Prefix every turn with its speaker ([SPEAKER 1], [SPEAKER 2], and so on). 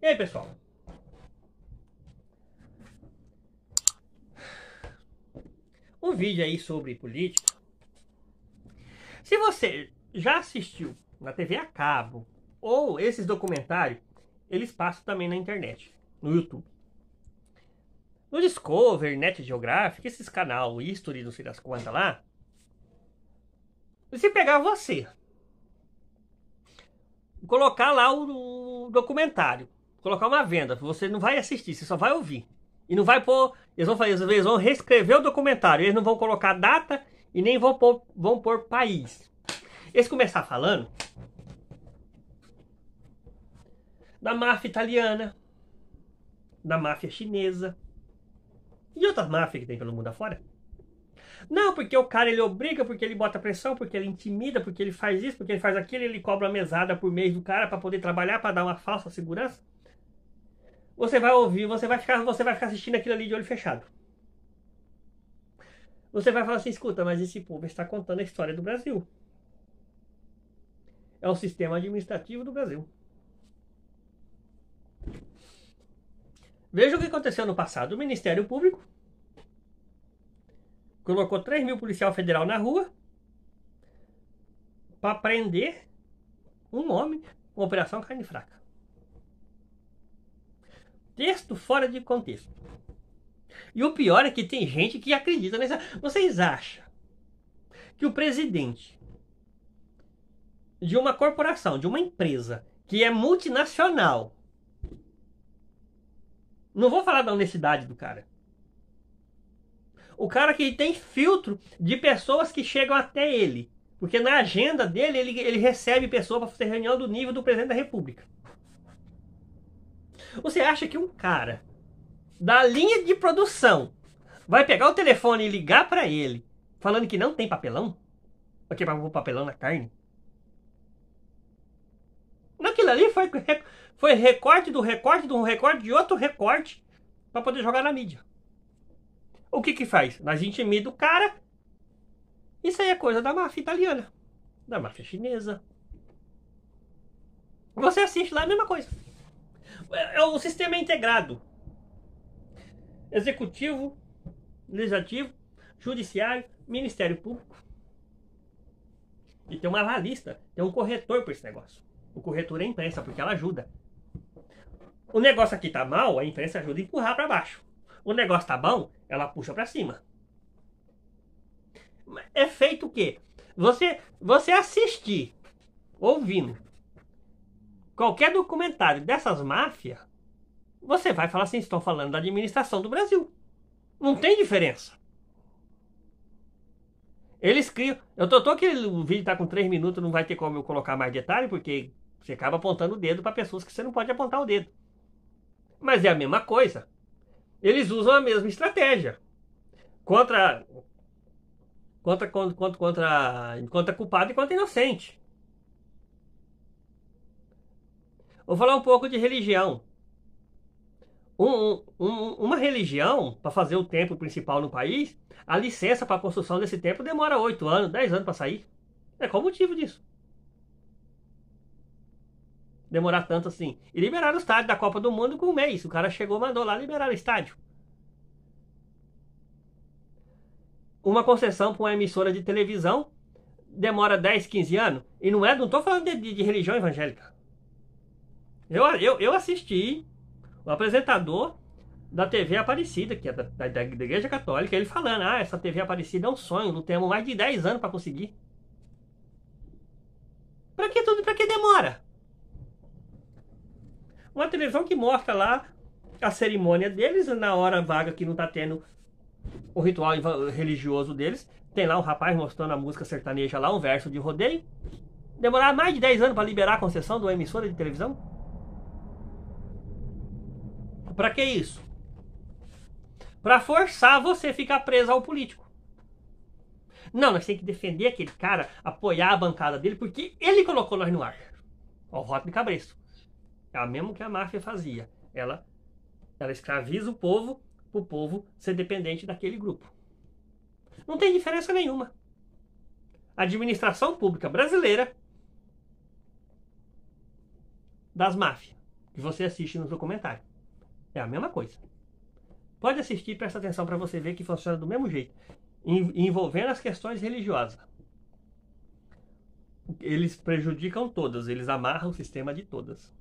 [SPEAKER 1] E aí, pessoal? Um vídeo aí sobre política. Se você já assistiu na TV a cabo ou esses documentários, eles passam também na internet, no YouTube. No Discover, Net Geographic, esses canal History, não sei das quantas lá. Se pegar você, colocar lá o, documentário, colocar uma venda, você não vai assistir, você só vai ouvir. E não vai pôr. Eles vão fazer, eles vão reescrever o documentário, eles não vão colocar data e nem vão pôr, vão pôr país. Eles começar falando da máfia italiana, da máfia chinesa e outras máfias que tem pelo mundo afora. Não, porque o cara ele obriga, porque ele bota pressão, porque ele intimida, porque ele faz isso, porque ele faz aquilo, ele cobra a mesada por mês do cara para poder trabalhar, para dar uma falsa segurança. Você vai ouvir, você vai ficar, você vai ficar assistindo aquilo ali de olho fechado. Você vai falar assim, escuta, mas esse povo está contando a história do Brasil. É o sistema administrativo do Brasil. Veja o que aconteceu no passado. O Ministério Público colocou 3 mil policial federal na rua para prender um homem com operação carne fraca. Texto fora de contexto. E o pior é que tem gente que acredita nessa. Vocês acham que o presidente de uma corporação, de uma empresa que é multinacional, não vou falar da honestidade do cara o cara que tem filtro de pessoas que chegam até ele. Porque na agenda dele, ele, ele recebe pessoas para fazer reunião do nível do presidente da República. Você acha que um cara da linha de produção vai pegar o telefone e ligar para ele falando que não tem papelão? Porque o papelão na carne? Naquilo ali foi, foi recorte do recorte de um recorte de outro recorte para poder jogar na mídia. O que que faz? A gente imita o cara. Isso aí é coisa da máfia italiana, da máfia chinesa. Você assiste lá é a mesma coisa. É, é o sistema é integrado. Executivo, legislativo, judiciário, Ministério Público. E tem uma avalista, tem um corretor para esse negócio. O corretor é a imprensa, porque ela ajuda. O negócio aqui tá mal, a imprensa ajuda a empurrar para baixo o negócio tá bom, ela puxa para cima. É feito o quê? Você, você assistir, ouvindo qualquer documentário dessas máfias, você vai falar assim: estão falando da administração do Brasil. Não tem diferença. Eles criam. Eu tô, tô que o vídeo tá com 3 minutos, não vai ter como eu colocar mais detalhe, porque você acaba apontando o dedo para pessoas que você não pode apontar o dedo. Mas é a mesma coisa eles usam a mesma estratégia. Contra contra contra contra contra culpado e contra inocente. Vou falar um pouco de religião. Um, um, uma religião, para fazer o templo principal no país, a licença para a construção desse templo demora 8 anos, 10 anos para sair. É qual o motivo disso? demorar tanto assim. E liberaram o estádio da Copa do Mundo com um mês. O cara chegou, mandou lá liberar o estádio. Uma concessão para uma emissora de televisão demora 10, 15 anos. E não é, não tô falando de, de, religião evangélica. Eu, eu, eu assisti o apresentador da TV Aparecida, que é da, da, da, Igreja Católica, ele falando: Ah, essa TV Aparecida é um sonho, lutamos mais de 10 anos para conseguir. Para que tudo? Para que demora? Uma televisão que mostra lá a cerimônia deles, na hora vaga que não tá tendo o ritual religioso deles. Tem lá um rapaz mostrando a música sertaneja lá, um verso de rodeio. Demorar mais de 10 anos para liberar a concessão de uma emissora de televisão? Para que isso? Para forçar você ficar preso ao político. Não, nós temos que defender aquele cara, apoiar a bancada dele, porque ele colocou nós no ar. Ó, o voto de cabresto. É a mesma que a máfia fazia. Ela, ela escraviza o povo para o povo ser dependente daquele grupo. Não tem diferença nenhuma. A administração pública brasileira das máfias, que você assiste no documentário. É a mesma coisa. Pode assistir, presta atenção para você ver que funciona do mesmo jeito, envolvendo as questões religiosas. Eles prejudicam todas, eles amarram o sistema de todas.